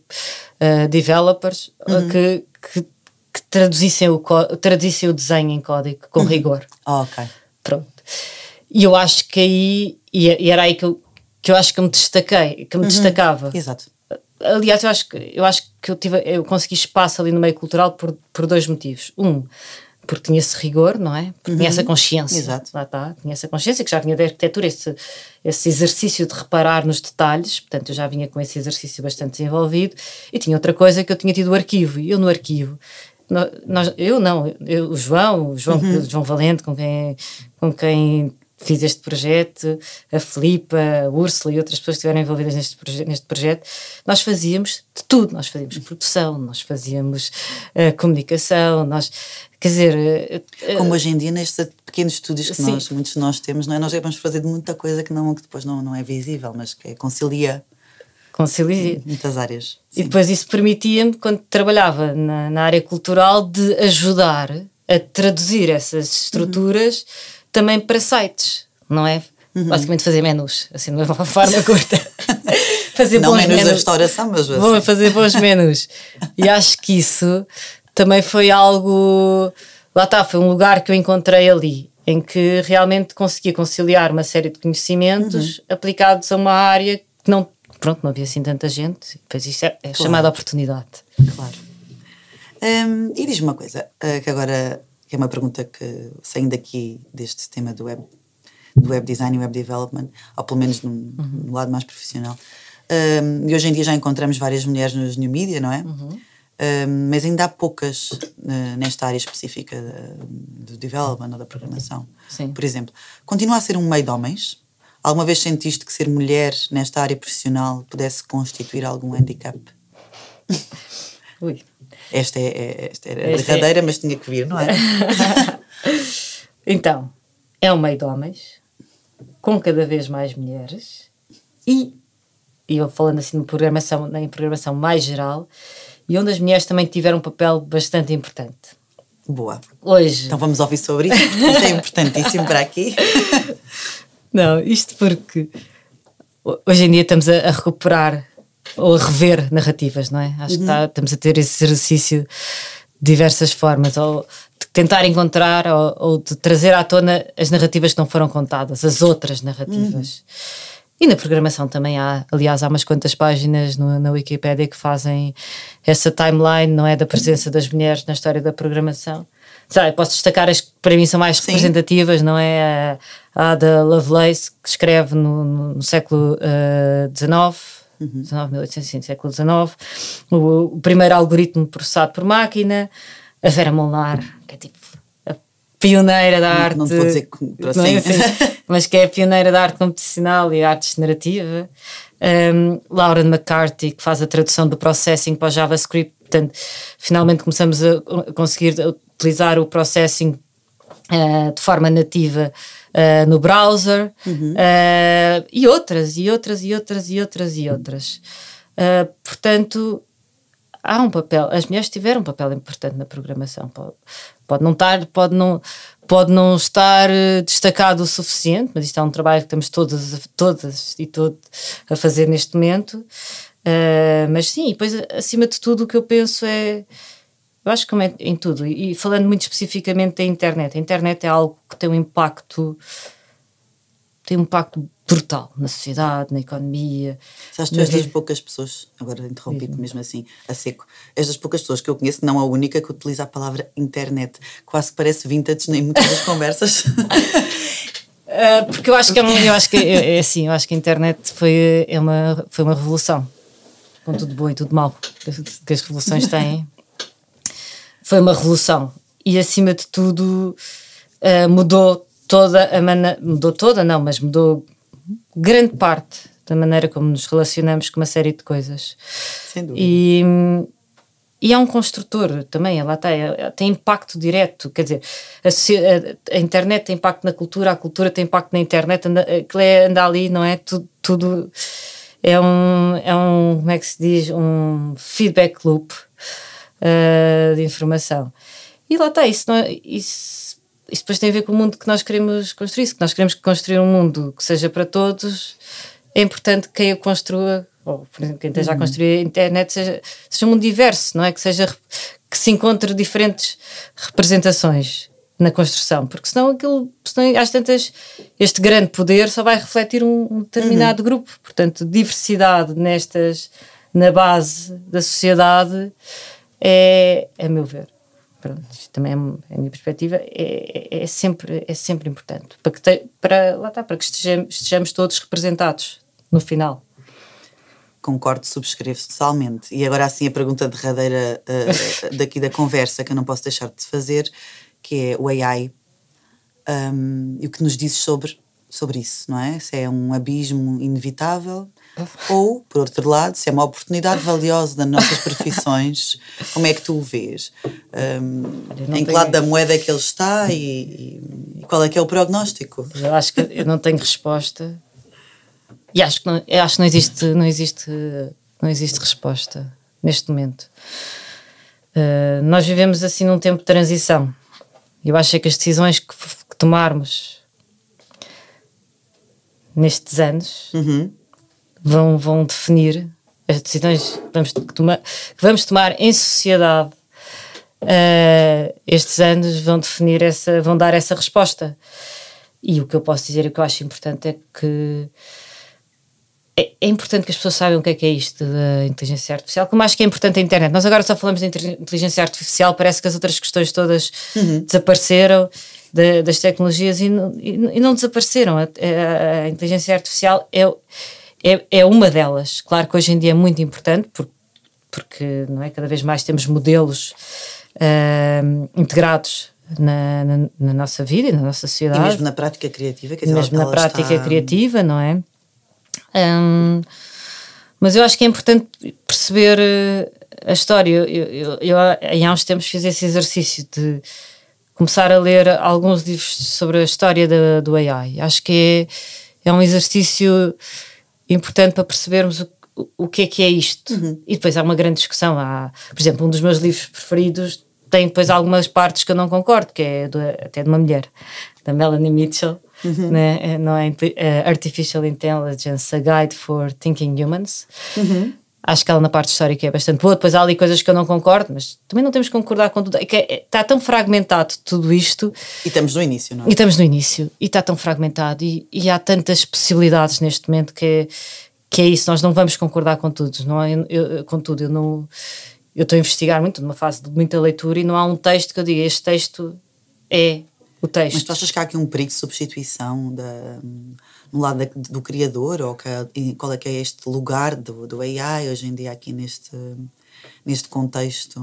uh, developers uhum. que, que, que, traduzissem, o traduzissem o desenho em código com uhum. rigor.
Oh, ok. Pronto.
E eu acho que aí, e era aí que eu, que eu acho que me destaquei, que me uhum. destacava. Exato aliás, eu acho que eu acho que eu, tive, eu consegui espaço ali no meio cultural por, por dois motivos. Um, porque tinha esse rigor, não é? Porque uhum. tinha essa uhum. consciência. Exato. Lá está, tinha essa consciência que já vinha da arquitetura, esse, esse exercício de reparar nos detalhes, portanto eu já vinha com esse exercício bastante desenvolvido. E tinha outra coisa que eu tinha tido o arquivo, e eu no arquivo. Nós, eu não, eu, o João, o João, uhum. João Valente, com quem, com quem fiz este projeto, a Filipa, a Úrsula e outras pessoas que estiveram envolvidas neste, proje neste projeto, nós fazíamos de tudo, nós fazíamos produção, nós fazíamos uh, comunicação, nós, quer dizer... Uh, Como hoje
em dia nestes pequenos estúdios que sim. nós, muitos de nós temos, não é? Nós vamos fazer de muita coisa que, não, que depois não, não é visível, mas que concilia...
Concilia.
Muitas áreas. Sim. E depois isso permitia-me,
quando trabalhava na, na, área cultural, de ajudar a traduzir essas estruturas uhum também para sites, não é? Uhum. Basicamente fazer menus, assim, de
uma forma curta. fazer não bons menus, menus da restauração, mas assim. Vou
fazer bons menus. e acho que isso também foi algo. Lá está, foi um lugar que eu encontrei ali, em que realmente conseguia conciliar uma série de conhecimentos uhum. aplicados a uma área que não. Pronto, não havia assim tanta gente, pois isso é, é claro. chamada oportunidade. Claro.
Hum, e diz-me uma coisa, eh, que agora que é uma pergunta que, saindo aqui deste tema do web, do web design e web development, ou pelo menos no, uhum. no lado mais profissional, um, e hoje em dia já encontramos várias mulheres nos new media, não é? Uhum. Um, mas ainda há poucas uh, nesta área específica eh, do development ou da programação. Sim. Por exemplo, continua a ser um meio de homens? Alguma vez sentiste que ser mulher nesta área profissional pudesse constituir algum handicap? Ui. Esta, é, é, esta era é... mas tinha que vir, não é?
então, é um meio de homens, com cada vez mais mulheres e, e eu falando assim de programação, né, em programação mais geral, e onde as mulheres também tiveram um papel bastante importante.
Boa. Hoje. Então vamos ouvir sobre isso, porque isso é importantíssimo para aqui.
Não, isto porque hoje em dia estamos a, a recuperar ou a rever narrativas, não é? Acho uhum. que tá, estamos a ter esse exercício de diversas formas, ou de tentar encontrar, ou, ou, de trazer à tona as narrativas que não foram contadas, as outras narrativas. Uhum. E na programação também há, aliás, há umas quantas páginas no, na Wikipédia que fazem essa timeline, não é? Da presença das mulheres na história da programação. Sabe, posso destacar as que para mim são mais Sim. representativas, não é? A, Ada da Lovelace, que escreve no, no, no século XIX, uh, eh, uhum. século XIX, o, primeiro algoritmo processado por máquina, a Vera Molnar, que é tipo a pioneira da não, arte. Não vou dizer
é para sempre. Assim,
mas que é a pioneira da arte computacional e arte generativa. Um, Lauren McCarthy, que faz a tradução do processing para o JavaScript, portanto, finalmente começamos a conseguir utilizar o processing eh, de forma nativa uh, no browser uhum. uh, e outras e outras e outras e outras e outras uh, portanto há um papel as mulheres tiveram um papel importante na programação pode, pode não estar pode não pode não estar destacado o suficiente mas isto é um trabalho que estamos todas todas e todos a fazer neste momento mas sim e depois acima de tudo o que eu penso é eu acho que como é em tudo, e falando muito especificamente da internet, a internet é algo que tem um impacto tem um impacto brutal na sociedade, na economia. Sabes, tu és das
poucas pessoas, agora interrompi-te mesmo assim, a seco, és das poucas pessoas que eu conheço, não a única que utiliza a palavra internet. Quase que parece vintage nem muitas das conversas. uh, porque eu acho que, é, eu acho que é,
é, assim, eu acho que a internet foi, é uma, foi uma revolução, com tudo bom e tudo mal que as revoluções têm foi uma revolução e acima de tudo uh, mudou toda a maneira, mudou toda não, mas mudou grande parte da maneira como nos relacionamos com uma série de coisas. Sem dúvida. E, e é um construtor também, ela tem impacto direto, quer dizer, a, a, internet tem impacto na cultura, a cultura tem impacto na internet, anda, é, anda ali, não é? Tudo, tudo é, um, é um, como é que se diz, um feedback loop eh, de informação. E lá está, isso, não, é, isso, isso depois tem a ver com o mundo que nós queremos construir. Se que nós queremos construir um mundo que seja para todos, é importante que quem o construa, ou por exemplo, quem esteja uhum. a construir a internet, seja, seja um mundo diverso, não é? Que, seja, que se encontre diferentes representações na construção, porque senão aquilo, senão, às tantas, este grande poder só vai refletir um, um determinado uhum. grupo. Portanto, diversidade nestas, na base da sociedade é, a meu ver. Pronto, isto também é, é a minha perspectiva, é, é, é sempre, é sempre importante para que, te, para, lá está, para que estejamos, estejamos todos representados no final.
Concordo, subscrevo totalmente. E agora assim a pergunta derradeira uh, daqui da conversa que eu não posso deixar de fazer, que é o AI um, ehm, e o que nos dizes sobre, sobre isso, não é? Se é um abismo inevitável, ou, por outro lado, se é uma oportunidade valiosa das nossas profissões, como é que tu o vês? Um, em que lado da moeda é que ele está e, e, qual é que é o prognóstico? Eu acho que eu não tenho resposta e
acho que não, acho que não existe, não existe, não existe resposta neste momento. Uh, nós vivemos assim num tempo de transição. Eu acho é que as decisões que, que tomarmos nestes anos uhum vão, vão definir as decisões que vamos, tomar, que vamos tomar em sociedade uh, estes anos vão definir essa, vão dar essa resposta. E o que eu posso dizer e o que eu acho importante é que é, é importante que as pessoas saibam o que é que é isto da inteligência artificial, como acho que é importante a internet. Nós agora só falamos de inteligência artificial, parece que as outras questões todas uhum. desapareceram de, das tecnologias e não, e não desapareceram. A, a, a inteligência artificial é é, é uma delas. Claro que hoje em dia é muito importante, porque, porque não é? cada vez mais temos modelos uh, integrados na, na, na, nossa vida e na nossa sociedade. E mesmo na prática criativa, quer dizer, mesmo na prática está... criativa, hum. não é? Um, mas eu acho que é importante perceber eh, a história. Eu, eu, eu, eu, há uns tempos fiz esse exercício de começar a ler alguns livros sobre a história da, do AI. Acho que é, é um exercício importante para percebermos o, o que é que é isto. Uhum. E depois há uma grande discussão. Há, por exemplo, um dos meus livros preferidos tem depois algumas partes que eu não concordo, que é do, até de uma mulher, da Melanie Mitchell, uhum. né? É, não é? é? Artificial Intelligence, A Guide for Thinking Humans. Uhum acho que ela na parte histórica é bastante boa. Depois há ali coisas que eu não concordo, mas também não temos que concordar com tudo. É que é, está tão fragmentado tudo isto. E estamos no
início, não é? E estamos
no início. E está tão fragmentado. E, e há tantas possibilidades neste momento que é, que é isso. Nós não vamos concordar com tudo. Não é? eu, eu, com tudo, eu não. Eu estou a investigar muito, numa fase de muita leitura, e não há um texto que eu diga este texto é o texto.
Mas tu achas que há aqui um perigo de substituição da. De no lado da, do criador ou que, é, qual é que é este lugar do, do AI hoje em dia aqui neste, neste contexto?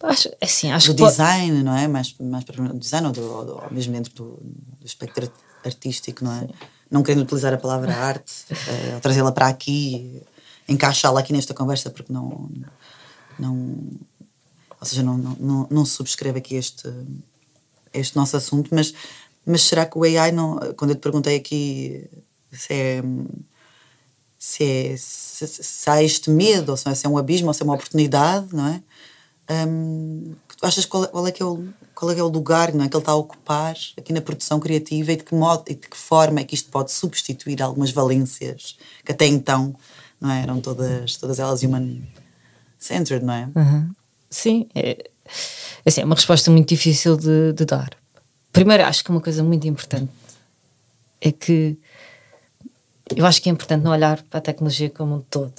Acho, é assim, acho do que
design, pode... não é? Mais, mais para o design ou, do, ou mesmo dentro do, do, espectro artístico, não é? Sim. Não querendo utilizar a palavra arte, é, trazê-la para aqui, encaixá-la aqui nesta conversa, porque não. não ou seja, não, não, não, não subscreve aqui este, este nosso assunto, mas mas será que o AI não. Quando eu te perguntei aqui se é. Se, é, se, se há este medo, ou se, é, se é um abismo, ou se é uma oportunidade, não é? Hum, achas qual, qual, é que é o, qual é que é o lugar não é, que ele está a ocupar aqui na produção criativa e de que modo e de que forma é que isto pode substituir algumas valências que até então não é, eram todas todas elas human centered não é
uhum. sim é, é, assim, é uma resposta muito difícil de, de dar primeiro, acho que uma coisa muito importante é que eu acho que é importante não olhar para a tecnologia como um todo.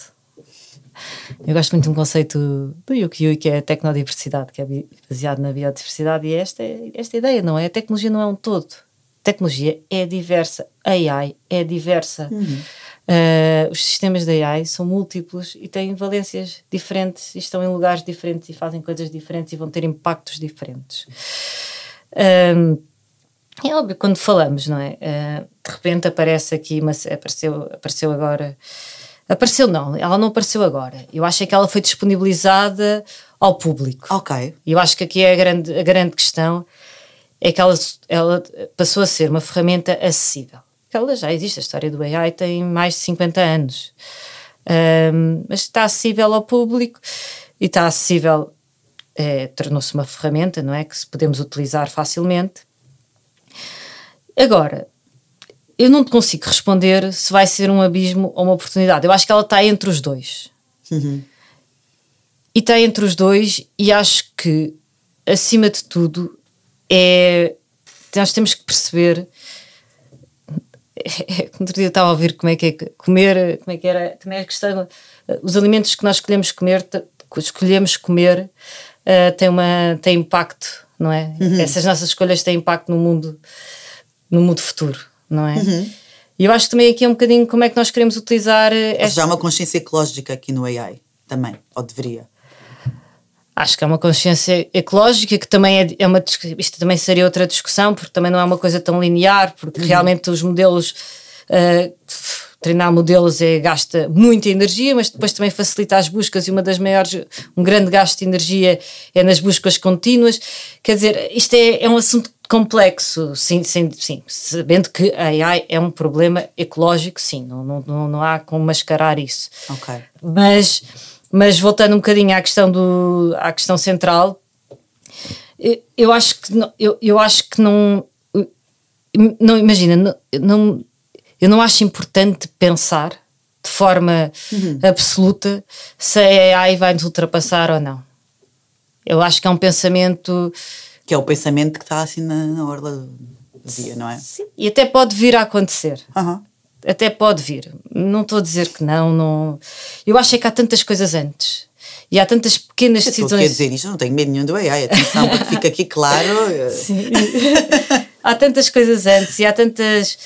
Eu gosto muito de um conceito do Yukio que é a tecnodiversidade, que é baseado na biodiversidade, e esta é esta é ideia, não é? A tecnologia não é um todo. A tecnologia é diversa, a AI é diversa. Uhum. Uh, os sistemas da AI são múltiplos e têm valências diferentes, e estão em lugares diferentes, e fazem coisas diferentes, e vão ter impactos diferentes é óbvio quando falamos, não é? Uh, de repente aparece aqui, mas apareceu, apareceu agora. Apareceu não, ela não apareceu agora. Eu acho é que ela foi disponibilizada ao público. Ok. E eu acho que aqui é a grande, a grande questão é que ela, ela passou a ser uma ferramenta acessível. Ela já existe, a história do AI tem mais de 50 anos. Um, mas está acessível ao público e está acessível é, tornou-se uma ferramenta, não é? Que podemos utilizar facilmente. Agora, eu não consigo responder se vai ser um abismo ou uma oportunidade. Eu acho que ela está entre os dois. Uhum. E está entre os dois, e acho que, acima de tudo, é, nós temos que perceber. É, outro dia eu estava a ouvir como é que é comer, como é que era, também a questão, os alimentos que nós escolhemos comer, escolhemos comer uh, tem, uma, tem impacto, não é? Uhum. Essas nossas escolhas têm impacto no mundo, no mundo futuro, não é? Uhum. E eu acho que também aqui é um bocadinho como é que nós queremos utilizar. Esta... Eh, seja, há uma consciência ecológica aqui no AI também, ou deveria. Acho que é uma consciência ecológica que também é, é uma. Isto também seria outra discussão, porque também não é uma coisa tão linear, porque uhum. realmente os modelos. Uh, treinar modelos é, gasta muita energia, mas depois também facilita as buscas e uma das maiores, um grande gasto de energia é nas buscas contínuas. Quer dizer, isto é, é um assunto complexo, sim, sim, sim, sabendo que a AI é um problema ecológico, sim, não, não, não há como mascarar isso. Ok. Mas, mas voltando um bocadinho à questão, do, à questão central, eu, eh, eu acho que não, eu, eu acho que não, eh, não imagina, não, não eu não acho importante pensar de forma uhum. absoluta se a AI vai nos ultrapassar ou não. Eu acho que é um pensamento.
Que é o pensamento que está assim na, na orla do dia, não é? Sim,
e até pode vir a acontecer. Uhum. Até pode vir. Não estou a dizer que não, não. Eu acho é que há tantas coisas antes.
E há tantas pequenas eu decisões. Estou dizer isto, não tenho medo nenhum do AI, atenção, porque fica aqui claro. Sim.
há tantas coisas antes e há tantas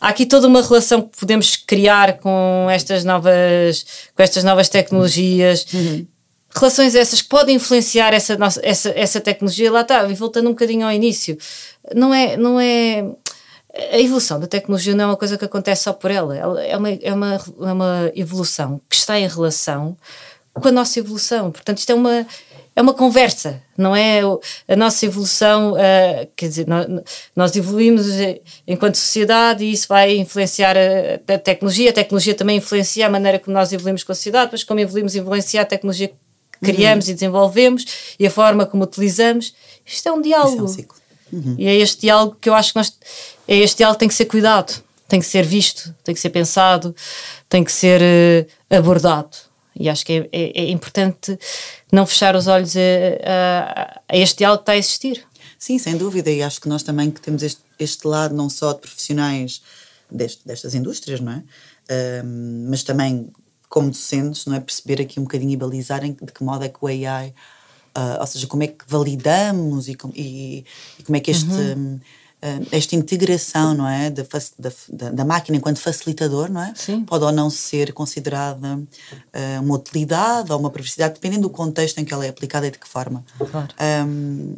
há aqui toda uma relação que podemos criar com estas novas, com estas novas tecnologias. Uhum. Relações essas que podem influenciar essa, nossa, essa, essa tecnologia, lá está, e voltando um bocadinho ao início, não é, não é. A evolução da tecnologia não é uma coisa que acontece só por ela, é uma, é uma, é uma evolução que está em relação com a nossa evolução. Portanto, isto é uma, é uma conversa, não é? A nossa evolução, uh, quer dizer, nós, nós, evoluímos enquanto sociedade e isso vai influenciar a, a, tecnologia. A tecnologia também influencia a maneira como nós evoluímos com a sociedade, mas como evoluímos, influencia a tecnologia que uhum. criamos uhum. e desenvolvemos e a forma como utilizamos. Isto é um diálogo. Isso é um ciclo. Uhum. E é este diálogo que eu acho que nós. É este diálogo que tem que ser cuidado, tem que ser visto, tem que ser pensado, tem que ser eh, abordado. E acho que é, é, é importante não fechar os
olhos a, a, a este diálogo que está a existir. Sim, sem dúvida, e acho que nós também que temos este, este lado não só de profissionais deste, destas indústrias, não é? mas também como docentes, não é? Perceber aqui um bocadinho e balizarem de que modo é que o AI, uh, ah, ou seja, como é que validamos e, com, e, e como é que este. Uhum. Hum, eh, esta integração não é da, da, da, máquina enquanto facilitador não é Sim. pode ou não ser considerada uh, uma utilidade ou uma privacidade dependendo do contexto em que ela é aplicada e de que forma claro. Um,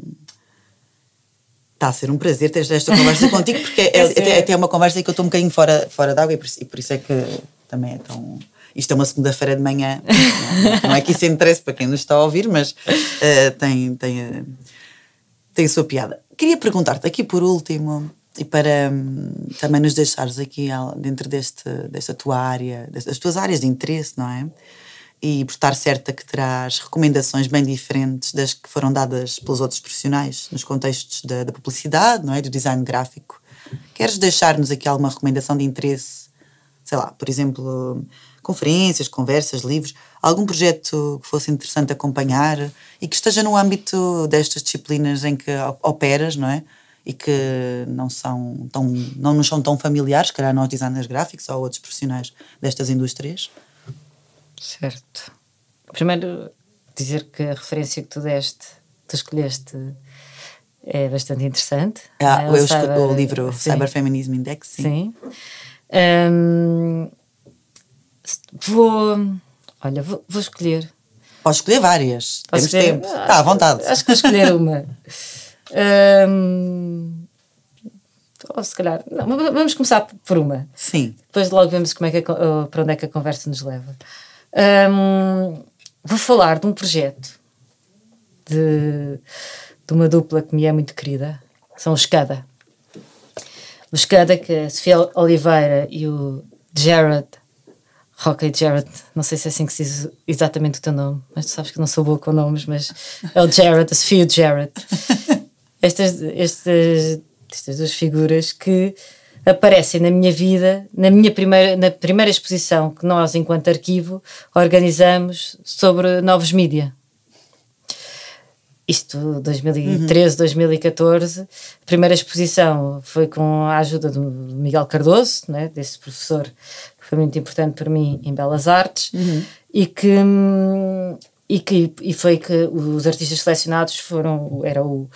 Está a ser um prazer ter esta conversa contigo, porque é, até, até é uma conversa em que eu estou um bocadinho fora, fora d'água e, e por isso é que também é tão isto é uma segunda-feira de manhã, não, é? não, é que isso interesse para quem nos está a ouvir, mas uh, tem, tem, uh, tem a sua piada. Queria perguntar-te aqui por último, e para hum, também nos deixares aqui dentro deste, desta tua área, das tuas áreas de interesse, não é? E por estar certa que terás recomendações bem diferentes das que foram dadas pelos outros profissionais nos contextos da, da publicidade, não é? Do design gráfico. Queres deixar-nos aqui alguma recomendação de interesse? Sei lá, por exemplo, conferências, conversas, livros, algum projeto que fosse interessante acompanhar e que esteja no âmbito destas disciplinas em que operas, não é? E que não são tão, não nos são tão familiares, calhar nós designers gráficos ou outros profissionais destas indústrias. Certo. Primeiro dizer que a referência que tu deste, tu escolheste é
bastante interessante. Ah, é eu cyber, o livro sim. Cyberfeminism Index, sim. sim. Um, vou Olha, vou, vou escolher.
Podes escolher várias. Posso Temos escolher? tempo. Está ah, à vontade. Acho que vou escolher
uma. ou se calhar. Não, vamos começar por uma. Sim. Depois logo vemos como é que a, para onde é que a conversa nos leva. vou falar de um projeto de, de uma dupla que me é muito querida. São os Cada. Os Cada, que é a Sofia Oliveira e o Jared Rocket Jared, não sei se é assim que se diz exatamente o teu nome, mas tu sabes que não sou boa com nomes, mas é o Jared, a Sophia Jared. Estas, estas, estas duas figuras que aparecem na minha vida, na minha primeira, na primeira exposição que nós, enquanto arquivo, organizamos sobre novos mídia. Isto 2013, uhum. 2014. A primeira exposição foi com a ajuda do Miguel Cardoso, né, desse professor foi muito importante para mim em Belas Artes uhum. e que e que e foi que os artistas selecionados foram era o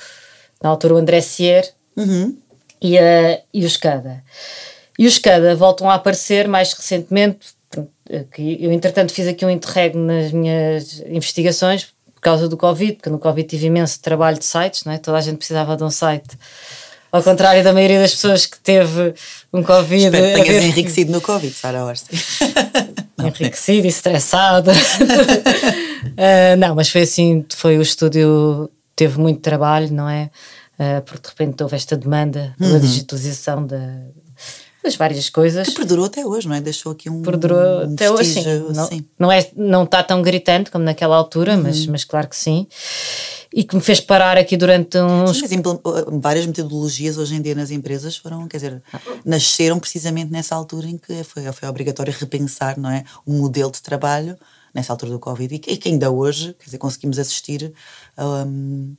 na altura o André Sier uhum. e a e o Escada e os Cada voltam a aparecer mais recentemente eh, que eu entretanto fiz aqui um interregno nas minhas investigações por causa do Covid, porque no Covid tive imenso trabalho de sites, não é? toda a gente precisava de um site ao contrário da maioria das pessoas que teve um Covid. que tenhas enriquecido no Covid, Sara Orsi. enriquecida e estressado uh, não, mas foi assim, foi o estúdio, teve muito trabalho, não é? Uh, porque de repente houve esta demanda pela uhum. digitalização da,
das várias coisas. Que perdurou até hoje, não é? Deixou aqui um Perdurou um até hoje, sim. Não, sim.
não, é, não está tão gritante como naquela altura, uhum. mas, mas claro que sim e que me
fez parar aqui durante uns. Sim, mas uh, várias metodologias hoje em dia nas empresas foram, quer dizer, ah. nasceram precisamente nessa altura em que foi, foi obrigatório repensar não é, o modelo de trabalho nessa altura do Covid e que, e que ainda hoje, quer dizer, conseguimos assistir a, um,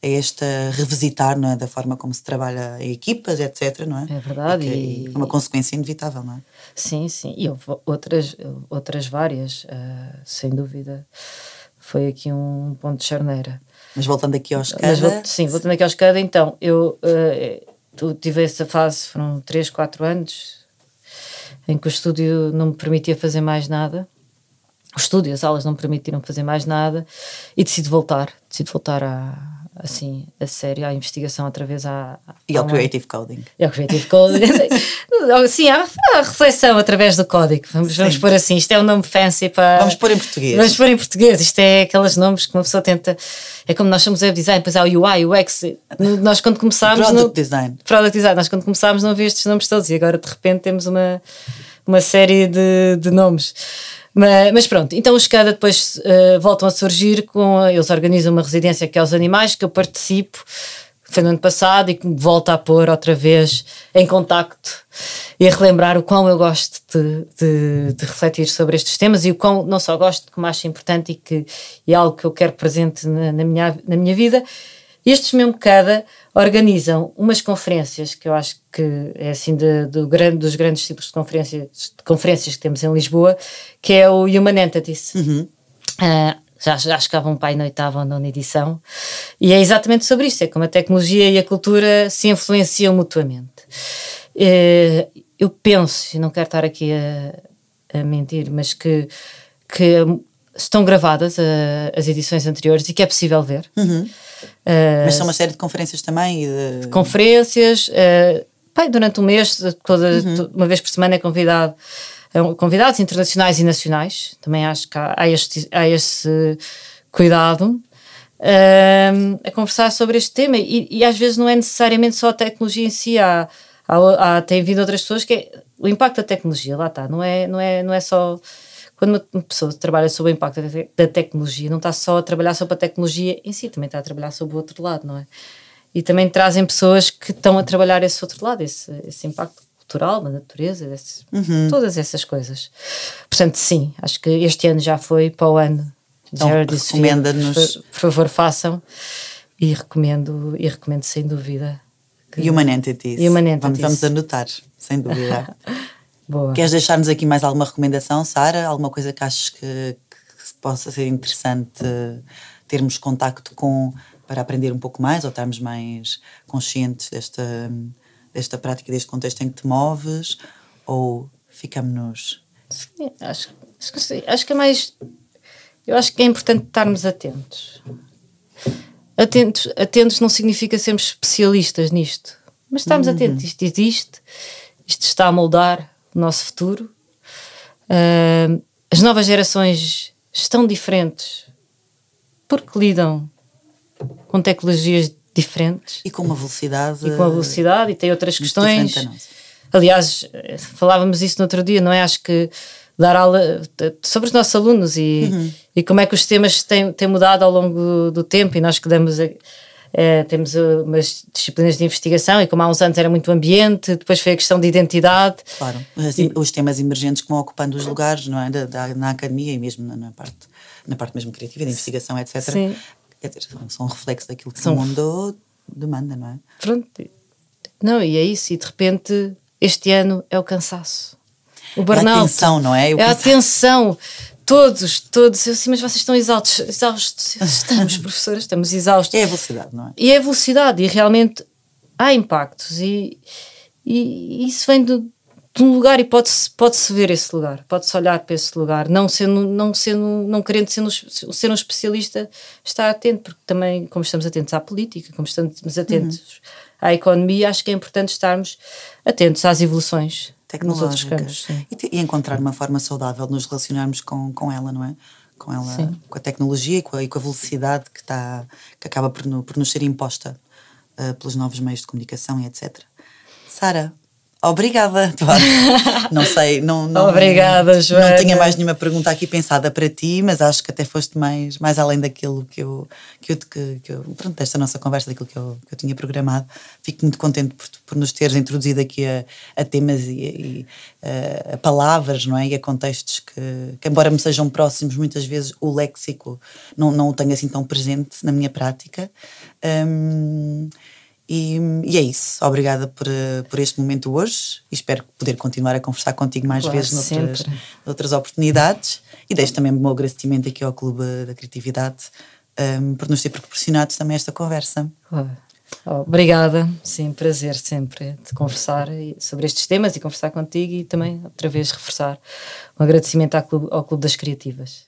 esta revisitar não é, da forma como se trabalha em equipas, etc. Não é? É verdade. E, e é uma consequência inevitável, não é? Sim, sim. E houve outras, outras várias, uh, sem dúvida.
Foi aqui um ponto de charneira. Mas voltando aqui ao escada. sim, voltando aqui aos escada, então, eu uh, tive essa fase, foram 3, 4 anos, em que o estúdio não me permitia fazer mais nada. O estúdio, as aulas não me permitiram fazer mais nada e decido voltar, decido voltar à, assim, a sério, à investigação através vez à, e ao Creative Coding. E ao Creative Coding. Assim, sim, à, à, reflexão através do código. Vamos, vamos pôr assim, isto é um nome fancy para. Vamos pôr
em português. Vamos pôr
em português. Isto é aqueles nomes que uma pessoa tenta. É como nós somos web design, depois há o UI, o UX. Nós quando começámos. Product no... design. Product design. Nós quando começámos não havia estes nomes todos e agora de repente temos uma, uma série de, de nomes. Mas, pronto, então os CADA depois uh, voltam a surgir, com a, eles organizam uma residência que é aos animais, que eu participo, foi no ano passado, e que me volta a pôr outra vez em contacto e a relembrar o quão eu gosto de, de, de, refletir sobre estes temas e o quão não só gosto, como acho importante e que é algo que eu quero presente na, na minha, na minha vida. Estes mesmo CADA organizam umas conferências que eu acho que é assim de, grande, dos grandes tipos de conferências, de conferências que temos em Lisboa, que é o Human Entities. Uhum. Uh, já, já chegavam um pai na oitava ou nona edição, e é exatamente sobre isso, é como a tecnologia e a cultura se influenciam mutuamente. Uh, eu penso, e não quero estar aqui a, a mentir, mas que, que estão gravadas ah, as edições anteriores e que é possível ver. Uhum. Uh, Mas são uma série de conferências também? De... de... Conferências. Uh, ah, bem, durante um mês, toda, uhum. uma vez por semana é convidado é convidados internacionais e nacionais. Também acho que há, este, há esse cuidado um, ah, a conversar sobre este tema. E, e, às vezes não é necessariamente só a tecnologia em si, há, há, há tem vindo outras pessoas que é, o impacto da tecnologia, lá está, não é, não é, não é só quando uma pessoa trabalha sobre o impacto da, da tecnologia, não está só a trabalhar sobre a tecnologia em si, também está a trabalhar sobre o outro lado, não é? E também trazem pessoas que estão a trabalhar esse outro lado, esse, esse impacto cultural, da natureza, desse, uhum. todas essas coisas. Portanto, sim, acho que este ano já foi para o ano. Então, recomenda-nos. Por, por favor, façam. E recomendo, e recomendo sem dúvida.
Que... Human Entities. Human Entities. Vamos, vamos anotar, sem dúvida. Boa. Queres deixar-nos aqui mais alguma recomendação, Sara? Alguma coisa que aches que, que possa ser interessante termos contacto com para aprender um pouco mais ou estarmos mais conscientes desta, desta prática, deste contexto em que te moves? Ou ficamos-nos?
Sim, acho, acho que sim. Acho que é mais. Eu acho que é importante estarmos atentos. Atentos, atentos não significa sermos especialistas nisto, mas estarmos uhum. atentos. Isto existe, isto está a moldar, o nosso futuro. Uh, as novas gerações estão diferentes porque lidam com tecnologias diferentes e com uma velocidade e com a velocidade e tem outras questões. Aliás, falávamos isso no outro dia, não é? Acho que dar aula eh, sobre os nossos alunos e, uhum. e como é que os temas têm, têm mudado ao longo do tempo e nós que damos Uh, temos eh, umas disciplinas
de investigação e como há uns anos era muito ambiente, depois foi a questão de identidade. Claro, assim, e, os temas emergentes que vão ocupando os lugares não é? da, da na academia e mesmo na, na, parte, na parte mesmo criativa, de investigação, etc. Sim. dizer, são um reflexo daquilo que são, o mundo demanda, não é?
Pronto. Não, e é isso, e de repente este ano é o cansaço.
O burnout. É a tensão, não é? Eu é a
tensão. Todos, todos. Eu mas vocês estão exaustos. exaustos. Estamos, professora, estamos exaustos. É a velocidade, não é? E é a velocidade, e realmente há impactos. E, e isso vem de, de um lugar e pode-se pode -se ver esse lugar, pode-se olhar para esse lugar, não sendo, não sendo, não querendo ser, um, ser um especialista, estar atento, porque também, como estamos atentos à política, como estamos atentos uhum. à economia, acho que é importante estarmos atentos às evoluções tecnológicas.
E, te, e, encontrar uma forma saudável de nos relacionarmos com, com ela, não é? Com ela, sim. com a tecnologia e com a, e com a, velocidade que, está que acaba por, no, por nos ser imposta uh, pelos novos meios de comunicação e etc. Sara, Obrigada, Duarte. não sei, não, não, Obrigada, Joana. Não tinha mais nenhuma pergunta aqui pensada para ti, mas acho que até foste mais, mais além daquilo que eu, que eu, que, que eu pronto, desta nossa conversa, daquilo que eu, que eu tinha programado. Fico muito contente por, por nos teres introduzido aqui a, a temas e, e a, a, palavras, não é? E a contextos que, que, embora me sejam próximos, muitas vezes o léxico não, não o tenho assim tão presente na minha prática. Hum, e, e, é isso. Obrigada por, por este momento hoje e espero poder continuar a conversar contigo mais claro, vezes noutras, noutras, oportunidades. E deixo também o meu agradecimento aqui ao Clube da Criatividade um, por nos ter proporcionado também esta conversa.
Oh, obrigada, sim, prazer sempre de conversar sobre estes temas e conversar contigo e também outra vez reforçar um agradecimento ao Clube, ao Clube das Criativas.